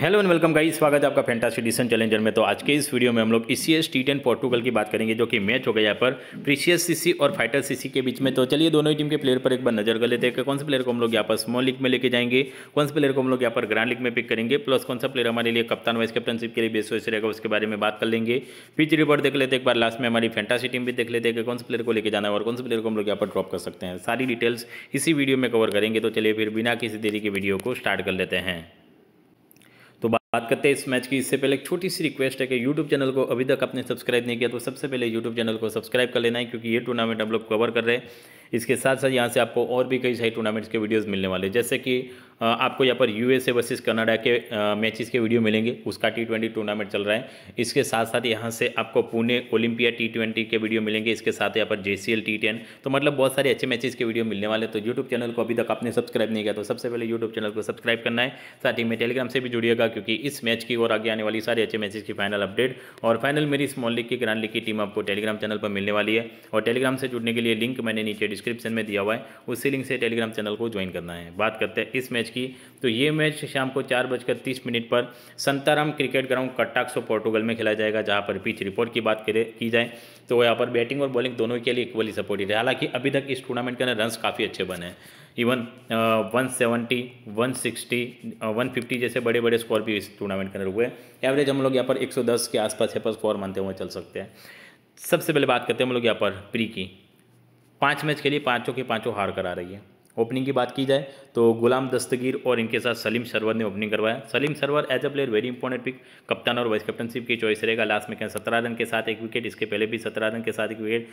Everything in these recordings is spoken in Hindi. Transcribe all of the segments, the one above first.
हेलो एंड वेलकम गाइस स्वागत है आपका फैंटासी डिसन चैलेंजर में तो आज के इस वीडियो में हम लोग E C S T ten Portugal की बात करेंगे जो कि मैच हो गया यहाँ पर प्रीशियस सीसी और फाइटर सीसी के बीच में तो चलिए दोनों ही टीम के प्लेयर पर एक बार नजर कर लेते हैं कि कौन से प्लेयर को हम लोग यहाँ पर स्मॉल लीग में लेके जाएंगे कौन से प्लेयर को हम लोग यहाँ पर ग्रांड लीग में पिक करेंगे प्लस कौन सा प्लेयर हमारे लिए कप्तान वाइस कैप्टनशिप के लिए बेस्ट वैसे रहेगा उसके बारे में बात कर लेंगे पिच रिपोर्ट देख लेते एक बार लास्ट में हमारी फैंटासी टीम भी देख लेते हैं कि कौन से प्लेयर को लेकर जाना है और कौन से प्लेयर को हम लोग यहाँ पर ड्रॉप कर सकते हैं सारी डिटेल्स इसी वीडियो में कवर करेंगे तो चलिए फिर बिना किसी देरी के वीडियो को स्टार्ट कर लेते हैं बात करते हैं इस मैच की इससे पहले एक छोटी सी रिक्वेस्ट है कि यूट्यूब चैनल को अभी तक आपने सब्सक्राइब नहीं किया तो सबसे पहले यूट्यूब चैनल को सब्सक्राइब कर लेना है क्योंकि ये टूर्नामेंट हम लोग कवर कर रहे हैं इसके साथ साथ यहाँ से आपको और भी कई सारी टूर्नामेंट्स के वीडियोज़ मिलने वाले जैसे कि आपको यहाँ पर यूएसए वर्सेस कनाडा के मैचेस के वीडियो मिलेंगे उसका टी ट्वेंटी टूर्नामेंट चल रहा है इसके साथ साथ यहाँ से आपको पुणे ओलंपिया टी ट्वेंटी के वीडियो मिलेंगे इसके साथ यहाँ पर J C L T ten तो मतलब बहुत सारे अच्छे मैचेस के वीडियो मिलने वाले तो यूट्यूब चैनल को अभी तक आपने सब्सक्राइब नहीं किया तो सबसे पहले यूट्यूब चैनल को सब्सक्राइब करना है साथ ही मैं टेलीग्राम से भी जुड़िएगा क्योंकि इस मैच की और आगे आने वाली सारे अच्छे मैचेस की फाइनल अपडेट और फाइनल मेरी स्मॉल लीग की ग्रांड लीग की टीम आपको टेलीग्राम चैनल पर मिलने वाली है और टेलीग्राम से जुड़ने के लिए लिंक मैंने नीचे डिस्क्रिप्शन में दिया हुआ है उसी लिंक से टेलीग्राम चैनल को ज्वाइन करना है बात करते हैं इस मैच की तो ये मैच शाम को चार बजकर तीस मिनट पर Santarem cricket ground Cartaxo Portugal में खेला जाएगा जहाँ पर पिच रिपोर्ट की बात करे की जाए तो यहाँ पर बैटिंग और बॉलिंग दोनों के लिए इक्वली सपोर्टेड है हालांकि अभी तक इस टूर्नामेंट के अंदर रन काफ़ी अच्छे बने हैं even one seventy one sixty one fifty जैसे बड़े बड़े स्कोर भी इस टूर्नामेंट के अंदर हुए एवरेज हम लोग यहाँ पर एक सौ दस के आसपास यहाँ पर स्कोर मानते हुए चल सकते हैं सबसे पहले बात करते हैं हम लोग यहाँ पर प्री की पाँच मैच के लिए पाँचों के पाँचों हार करा रही है ओपनिंग की बात की जाए तो गुलाम दस्तगीर और इनके साथ सलीम सरवर ने ओपनिंग करवाया Saleem Sarwar as a player very important pick कप्तान और वाइस कप्टनशिप की चॉइस रहेगा लास्ट में कहें सत्रह रन के साथ एक विकेट इसके पहले भी सत्रह रन के साथ एक विकेट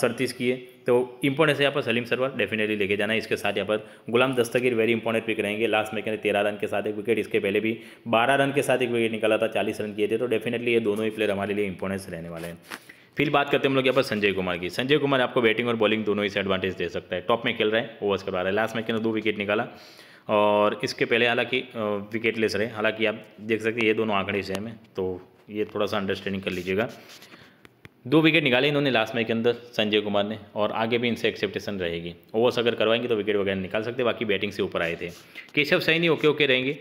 सड़तीस किए तो इंपॉर्टेंस यहाँ पर सलीम सरवर डेफिनेटली लेके जाना है इसके साथ यहाँ पर Ghulam Dastagir very important pick रहेंगे लास्ट में कहें तेरह रन के साथ एक विकेट इसके पहले भी बारह रन के साथ एक विकेट निकाला था चालीस रन किए थे तो डेफिनेटली ये दोनों ही प्लेयर हमारे लिए इंपॉर्टेंस रहने वाले हैं फिर बात करते हैं हम लोग यहाँ पर संजय कुमार की संजय कुमार आपको बैटिंग और बॉलिंग दोनों ही से एडवांटेज दे सकता है टॉप में खेल रहे हैं ओवर्स करवा रहे हैं लास्ट मैच के अंदर दो विकेट निकाला और इसके पहले हालांकि लेस रहे हालांकि आप देख सकते हैं ये दोनों आंकड़े सेम है तो ये थोड़ा सा अंडरस्टैंडिंग कर लीजिएगा दो विकेट निकाले इन्होंने लास्ट मैच के अंदर संजय कुमार ने और आगे भी इनसे एक्सेप्टेशन रहेगी ओवर्स अगर करवाएंगे तो विकेट वगैरह निकाल सकते बाकी बैटिंग से ऊपर आए थे केशव सैनी ओके ओके रहेंगे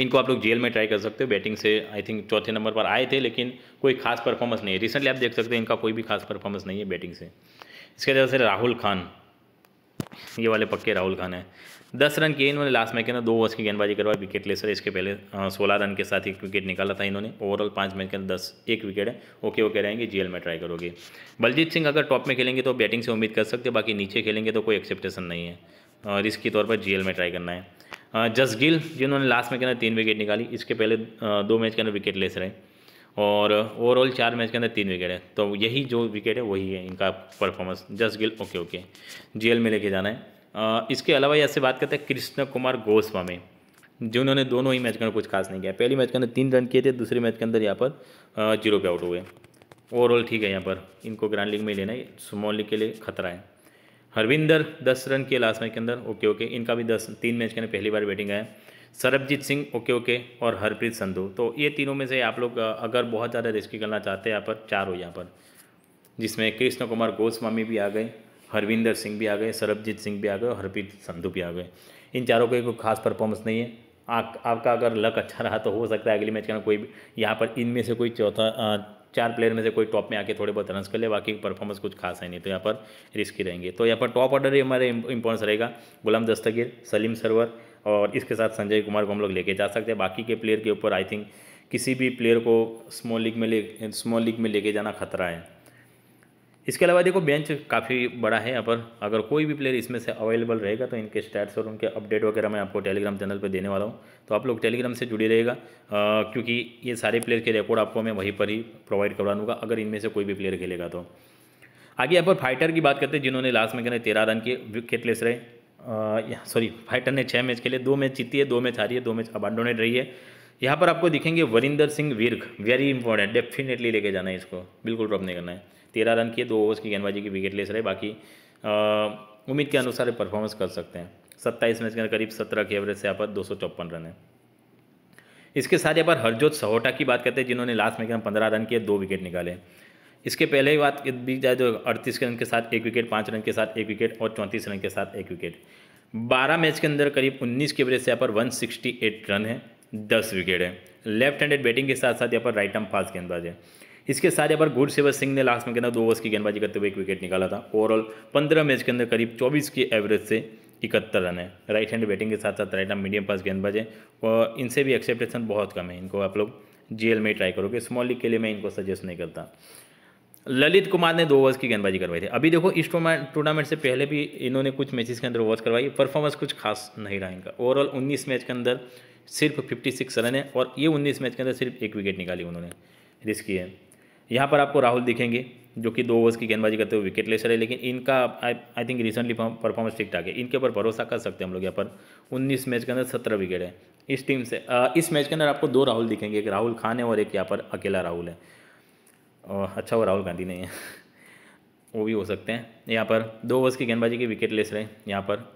इनको आप लोग जेल में ट्राई कर सकते हो बैटिंग से आई थिंक चौथे नंबर पर आए थे लेकिन कोई खास परफॉर्मेंस नहीं है रिसेंटली आप देख सकते हैं इनका कोई भी खास परफॉर्मेंस नहीं है बैटिंग से इसके वजह से राहुल खान ये वाले पक्के राहुल खान है दस रन किए इन्होंने लास्ट मैच के अंदर दो ओवर्स की गेंदबाजी करवाई विकेट ले सर इसके पहले सोलह रन के साथ एक विकेट निकाला था इन्होंने ओवरऑल पाँच मैच के अंदर दस एक विकेट है ओके ओके रहेंगे जेल में ट्राई करोगे बलजीत सिंह अगर टॉप में खेलेंगे तो बैटिंग से उम्मीद कर सकते बाकी नीचे खेलेंगे तो कोई एक्सेप्टेशन नहीं है रिस्क के तौर पर जेल में ट्राई करना है जसगिल जिन्होंने लास्ट मैच के अंदर तीन विकेट निकाली इसके पहले दो मैच के अंदर विकेट लेस रहे और ओवरऑल चार मैच के अंदर तीन विकेट है तो यही जो विकेट है वही है इनका परफॉर्मेंस जसगिल ओके ओके जेल में लेके जाना है इसके अलावा यहाँ से बात करते हैं कृष्ण कुमार गोस्वामी जिन्होंने दोनों ही मैच के अंदर कुछ खास नहीं किया पहली मैच के अंदर तीन रन किए थे दूसरे मैच के अंदर यहाँ पर जीरो पे आउट हुए ओवरऑल ठीक है यहाँ पर इनको ग्रैंड लीग में लेना है स्मॉल लीग के लिए खतरा है हरविंदर दस रन किए लास्ट मैच के अंदर ओके ओके इनका भी दस तीन मैच के अंदर पहली बार बैटिंग आया सरबजीत सिंह ओके ओके और हरप्रीत संधू तो ये तीनों में से आप लोग अगर बहुत ज़्यादा रिस्की करना चाहते हैं यहाँ पर चार हो यहाँ पर जिसमें कृष्ण कुमार गोस्वामी भी आ गए हरविंदर सिंह भी आ गए सरबजीत सिंह भी आ गए और हरप्रीत संधू भी आ गए इन चारों को कोई खास परफॉर्मेंस नहीं है आपका अगर लक अच्छा रहा तो हो सकता है अगले मैच के अंदर कोई यहाँ पर इनमें से कोई चौथा चार प्लेयर में से कोई टॉप में आके थोड़े बहुत रन कर ले बाकी परफॉर्मेंस कुछ खास है नहीं तो यहाँ पर रिस्की रहेंगे तो यहाँ पर टॉप ऑर्डर ही हमारे इंपॉर्टेंस रहेगा गुलाम दस्तगीर सलीम सरवर और इसके साथ संजय कुमार को हम लोग लेके जा सकते हैं बाकी के प्लेयर के ऊपर आई थिंक किसी भी प्लेयर को स्मॉल लीग में ले स्मॉल लीग में लेके जाना खतरा है इसके अलावा देखो बेंच काफ़ी बड़ा है यहाँ पर अगर कोई भी प्लेयर इसमें से अवेलेबल रहेगा तो इनके स्टैट्स और उनके अपडेट वगैरह मैं आपको टेलीग्राम चैनल पर देने वाला हूँ तो आप लोग टेलीग्राम से जुड़े रहेगा क्योंकि ये सारे प्लेयर के रिकॉर्ड आपको मैं वहीं पर ही प्रोवाइड करवा दूँगा अगर इनमें से कोई भी प्लेयर खेलेगा तो आगे यहाँ पर फाइटर की बात करते हैं जिन्होंने लास्ट में कहने तेरह रन के विकेट लेस रहे सॉरी फाइटर ने छः मैच खेले दो मैच जीती है दो मैच हारी है दो मैच अबांडोनेट रही है यहाँ पर आपको दिखेंगे Varinder Singh Virk very important definitely लेके जाना है इसको बिल्कुल ड्रॉप नहीं करना है तेरह रन किए दो ओवर्स की गेंदबाजी की विकेट लेस रहे बाकी उम्मीद के अनुसार परफॉर्मेंस कर सकते हैं सत्ताईस मैच के अंदर करीब सत्रह के एवरेज से यहाँ पर दो रन है इसके साथ यहाँ पर हरजोत सहोटा की बात करते हैं जिन्होंने लास्ट मैच में पंद्रह रन किए दो विकेट निकाले इसके पहले ही बात भी जाए तो अड़तीस रन के साथ एक विकेट पाँच रन के साथ एक विकेट और चौंतीस रन के साथ एक विकेट बारह मैच के अंदर करीब उन्नीस के एवरेज से यहाँ पर वन सिक्सटी एट रन है दस विकेट है लेफ्ट हैंडेड बैटिंग के साथ साथ यहाँ पर राइट आर्म फास्ट गेंदबाज है इसके साथ यहाँ पर गुरसेवर सिंह ने लास्ट में के अंदर दो ओवर्स की गेंदबाजी करते हुए एक विकेट निकाला था ओवरऑल पंद्रह मैच के अंदर करीब चौबीस की एवरेज से इकहत्तर रन है राइट हैंड बैटिंग के साथ साथ राइट हैंड मीडियम पास गेंदबाज है और इनसे भी एक्सेप्टेशन बहुत कम है इनको आप लोग जेल में ट्राई करोगे स्मॉल लीग के लिए मैं इनको सजेस्ट नहीं करता ललित कुमार ने दो ओवर्स की गेंदबाजी करवाई थी अभी देखो इस टूर्नामेंट से पहले भी इन्होंने कुछ मैचेस के अंदर ओवर्स करवाई परफॉर्मेंस कुछ खास नहीं रहा इनका ओवरऑल 19 मैच के अंदर सिर्फ 56 रन है और ये 19 मैच के अंदर सिर्फ एक विकेट निकाली उन्होंने रिस्की है यहाँ पर आपको राहुल दिखेंगे जो कि दो ओवर्स की गेंदबाजी करते हुए विकेट ले सर लेकिन इनका आई थिंक रिसेंटली परफॉर्मेंस ठीक ठाक है इनके ऊपर भरोसा कर सकते हैं हम लोग यहाँ पर उन्नीस मैच के अंदर सत्रह विकेट है इस टीम से आ, इस मैच के अंदर आपको दो राहुल दिखेंगे एक राहुल खान है और एक यहाँ पर अकेला राहुल है और अच्छा वो राहुल गांधी नहीं है वो भी हो सकते हैं यहाँ पर दो ओवर्स की गेंदबाजी के विकेट लेस रहे यहाँ पर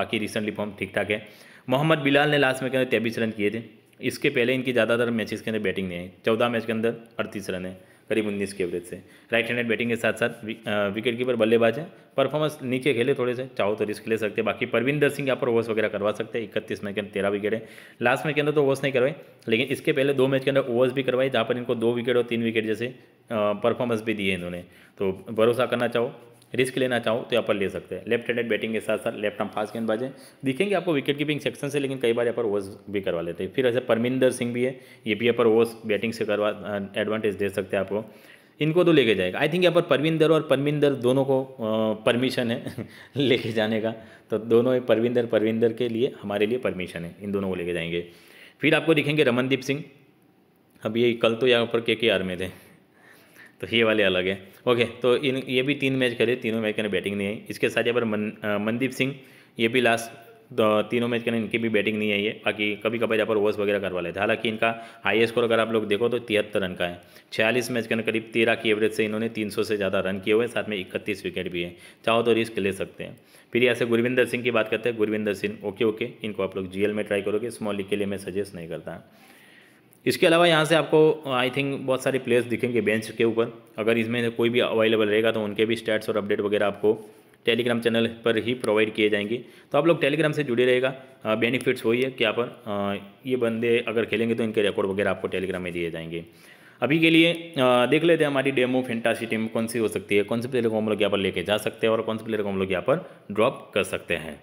बाकी रिसेंटली फॉर्म ठीक ठाक है मोहम्मद बिलाल ने लास्ट में के अंदर तेबीस रन किए थे इसके पहले इनकी ज़्यादातर मैचेस के अंदर बैटिंग नहीं है चौदह मैच के अंदर अड़तीस रन है करीब उन्नीस के एवरेज से राइट हैंडेड बैटिंग के साथ साथ विकेट कीपर बल्लेबाज है परफॉर्मेंस नीचे खेले थोड़े से चाहो तो रिस्क ले सकते हैं बाकी परविंदर सिंह यहाँ पर ओवर्स वगैरह करवा सकते हैं इकतीस मैच के अंदर तेरह विकेट है लास्ट मैच के अंदर तो ओवर्स नहीं करवाए लेकिन इसके पहले दो मैच के अंदर ओवर्स भी करवाए जहाँ पर इनको दो विकेट और तीन विकेट जैसे परफॉर्मेंस भी दिए इन्होंने तो भरोसा करना चाहो रिस्क लेना चाहो तो यहाँ पर ले सकते हैं लेफ्ट हैंडेड बैटिंग के साथ साथ लेफ्ट हम फास्ट गेंदबाज हैं दिखेंगे आपको विकेट कीपिंग सेक्शन से लेकिन कई बार यहाँ पर ओवर्स भी करवा लेते हैं फिर ऐसे परमिंदर सिंह भी है ये भी यहाँ पर ओवर्स बैटिंग से करवा एडवांटेज दे सकते हैं आपको इनको तो लेके जाएगा आई थिंक यहाँ पर परविंदर और परविंदर दोनों को परमिशन है लेके जाने का तो दोनों ही परविंदर परविंदर के लिए हमारे लिए परमिशन है इन दोनों को लेके जाएंगे फिर आपको दिखेंगे रमनदीप सिंह अब ये कल तो यहाँ पर के के आर में थे तो ये वाले अलग है ओके तो इन ये भी तीन मैच खेले तीनों मैच के बैटिंग नहीं आई इसके साथ यहाँ पर मन, मनदीप सिंह ये भी लास्ट तो तीनों मैच के ना इनकी भी बैटिंग नहीं आई है बाकी कभी कभी यहाँ पर ओवर्स वगैरह करवा लेते हैं हालांकि इनका हाई स्कोर अगर आप लोग देखो तो तिहत्तर रन का है छियालीस मैच के अंदर करीब तेरह की एवरेज से इन्होंने तीन सौ से ज़्यादा रन किए हुए साथ में इकतीस विकेट भी है चाहो तो रिस्क ले सकते हैं फिर यहाँ से गुरविंदर सिंह की बात करते हैं गुरविंदर सिंह ओके ओके इनको आप लोग जी में ट्राई करोगे स्मॉल लीग के लिए मैं सजेस्ट नहीं करता इसके अलावा यहाँ से आपको आई uh, थिंक बहुत सारे प्लेयर्स दिखेंगे बेंच के ऊपर अगर इसमें कोई भी अवेलेबल रहेगा तो उनके भी स्टैट्स और अपडेट वगैरह आपको टेलीग्राम चैनल पर ही प्रोवाइड किए जाएंगे तो आप लोग टेलीग्राम से जुड़े रहेगा बेनिफिट्स uh, वही है कि पर uh, ये बंदे अगर खेलेंगे तो इनके रिकॉर्ड वगैरह आपको टेलीग्राम में दिए जाएंगे अभी के लिए आ, देख लेते हैं हमारी डेमो फेंटासी टीम कौन सी हो सकती है कौन से प्लेयर को हम लोग यहाँ पर लेके जा सकते हैं और कौन से प्लेयर को हम लोग यहाँ पर ड्रॉप कर सकते हैं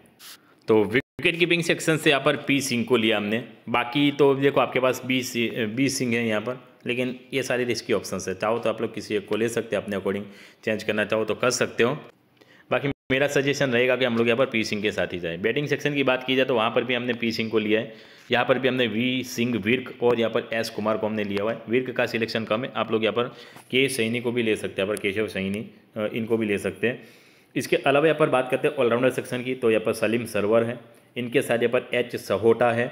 तो विकेट कीपिंग सेक्शन से यहाँ पर पी सिंह को लिया हमने बाकी तो देखो आपके पास बी सी बी सिंह है यहाँ पर लेकिन ये सारे रिस्की ऑप्शन है चाहो तो आप लोग किसी एक को ले सकते हैं अपने अकॉर्डिंग चेंज करना चाहो तो कर सकते हो बाकी मेरा सजेशन रहेगा कि हम लोग यहाँ पर पी सिंह के साथ ही जाए बैटिंग सेक्शन की बात की जाए तो वहाँ पर भी हमने पी सिंह को लिया है यहाँ पर भी हमने वी सिंह विर्क और यहाँ पर एस कुमार को हमने लिया हुआ है विर्क का सिलेक्शन कम है आप लोग यहाँ पर के सैनी को भी ले सकते हैं यहाँ पर केशव सैनी इनको भी ले सकते हैं इसके अलावा यहाँ पर बात करते हैं ऑलराउंडर सेक्शन की तो यहाँ पर सलीम सरवर है इनके साथ यहाँ पर एच सहोटा है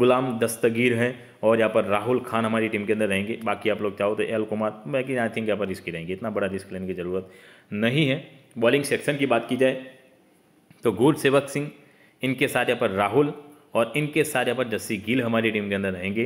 गुलाम दस्तगीर हैं और यहाँ पर राहुल खान हमारी टीम के अंदर रहेंगे बाकी आप लोग चाहो तो एल कुमार बाकी आई थिंक यहाँ पर रिस्क रहेंगे इतना बड़ा रिस्क लेने की ज़रूरत नहीं है बॉलिंग सेक्शन की बात की जाए तो गुर सेवक सिंह इनके साथ यहाँ पर राहुल और इनके साथ यहाँ पर जस्सी गिल हमारी टीम के अंदर रहेंगे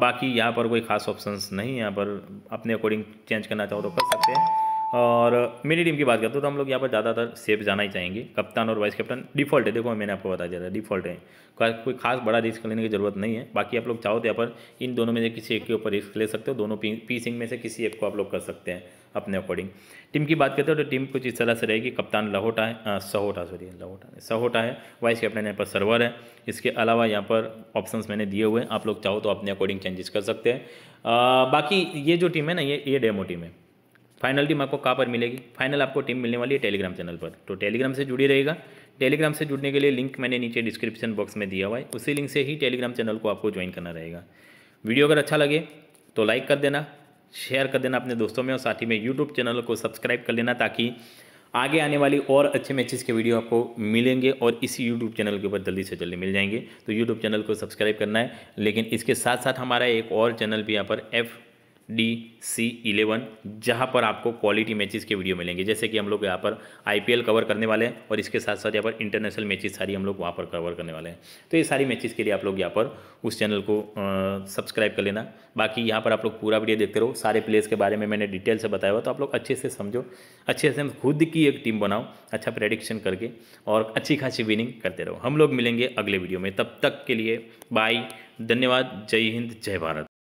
बाकी यहाँ पर कोई खास ऑप्शंस नहीं यहाँ पर अपने अकॉर्डिंग चेंज करना चाहो तो कर सकते हैं और मेरी टीम की बात करते हो तो हम लोग यहाँ पर ज़्यादातर सेफ जाना ही चाहेंगे कप्तान और वाइस कप्टन डिफॉल्ट है देखो मैंने आपको बता दिया था डिफॉल्ट है कोई खास बड़ा रिस्क लेने की ज़रूरत नहीं है बाकी आप लोग चाहो तो यहाँ पर इन दोनों में से किसी एक के ऊपर रिस्क ले सकते हो दोनों पी, पीसिंग में से किसी एक को आप लोग कर सकते हैं अपने अकॉर्डिंग टीम की बात करते हो तो टीम कुछ इस तरह से रहेगी कप्तान लहोटा है सहोटा सॉरी लहोटा सहोटा है वाइस कैप्टन यहाँ पर सर्वर है इसके अलावा यहाँ पर ऑप्शंस मैंने दिए हुए हैं आप लोग चाहो तो अपने अकॉर्डिंग चेंजेस कर सकते हैं बाकी ये जो टीम है ना ये ये डेमो टीम है फाइनल टीम आपको कहाँ पर मिलेगी फाइनल आपको टीम मिलने वाली है टेलीग्राम चैनल पर तो टेलीग्राम से जुड़ी रहेगा टेलीग्राम से जुड़ने के लिए लिंक मैंने नीचे डिस्क्रिप्शन बॉक्स में दिया हुआ है उसी लिंक से ही टेलीग्राम चैनल को आपको ज्वाइन करना रहेगा वीडियो अगर अच्छा लगे तो लाइक कर देना शेयर कर देना अपने दोस्तों में और साथ ही में यूट्यूब चैनल को सब्सक्राइब कर लेना ताकि आगे आने वाली और अच्छे मैचेस के वीडियो आपको मिलेंगे और इसी यूट्यूब चैनल के ऊपर जल्दी से जल्दी मिल जाएंगे तो यूट्यूब चैनल को सब्सक्राइब करना है लेकिन इसके साथ साथ हमारा एक और चैनल भी यहाँ पर एफ डी सी इलेवन जहाँ पर आपको क्वालिटी मैचेस के वीडियो मिलेंगे जैसे कि हम लोग यहाँ पर आईपीएल कवर करने वाले हैं और इसके साथ साथ यहाँ पर इंटरनेशनल मैचेस सारी हम लोग वहाँ पर कवर करने वाले हैं तो ये सारी मैचेस के लिए आप लोग यहाँ पर उस चैनल को सब्सक्राइब कर लेना बाकी यहाँ पर आप लोग पूरा वीडियो देखते रहो सारे प्लेयर्स के बारे में मैंने डिटेल से बताया हुआ तो आप लोग अच्छे से समझो अच्छे से खुद की एक टीम बनाओ अच्छा प्रेडिक्शन करके और अच्छी खासी विनिंग करते रहो हम लोग मिलेंगे अगले वीडियो में तब तक के लिए बाय धन्यवाद जय हिंद जय भारत